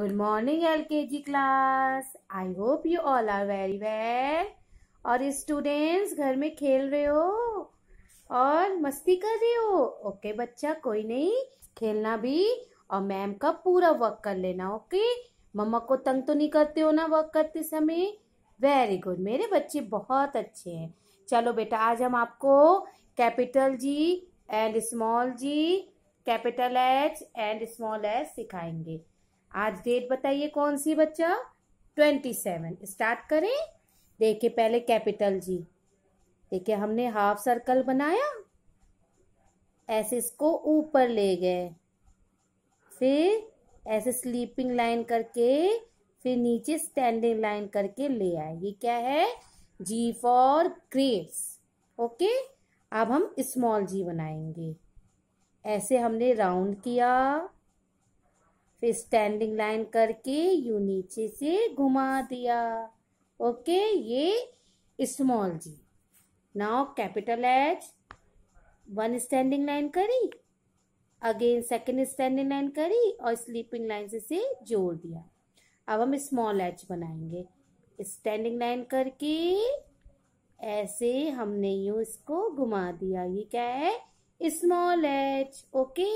L K G class I hope you all are very well और students घर में खेल रहे हो और मस्ती कर रहे हो ओके okay, बच्चा कोई नहीं खेलना भी और मैम का पूरा वर्क कर लेना ओके okay? मम्मा को तंग तो नहीं करते हो ना वर्क करते समय वेरी गुड मेरे बच्चे बहुत अच्छे हैं चलो बेटा आज हम आपको capital G and small G capital H and small H सिखाएंगे आज डेट बताइए कौन सी बच्चा ट्वेंटी सेवन स्टार्ट करें देखिए पहले कैपिटल जी देखिए हमने हाफ सर्कल बनाया ऐसे इसको ऊपर ले गए फिर ऐसे स्लीपिंग लाइन करके फिर नीचे स्टैंडिंग लाइन करके ले आए ये क्या है जी फॉर ग्रेप्स ओके अब हम स्मॉल जी बनाएंगे ऐसे हमने राउंड किया फिर स्टैंडिंग लाइन करके यू नीचे से घुमा दिया ओके ये small G now capital H one standing line करी अगेन सेकेंड स्टैंडिंग लाइन करी और स्लीपिंग लाइन से इसे जोड़ दिया अब हम स्मॉल एच बनाएंगे स्टैंडिंग लाइन करके ऐसे हमने यू इसको घुमा दिया ये क्या है स्मॉल एच ओके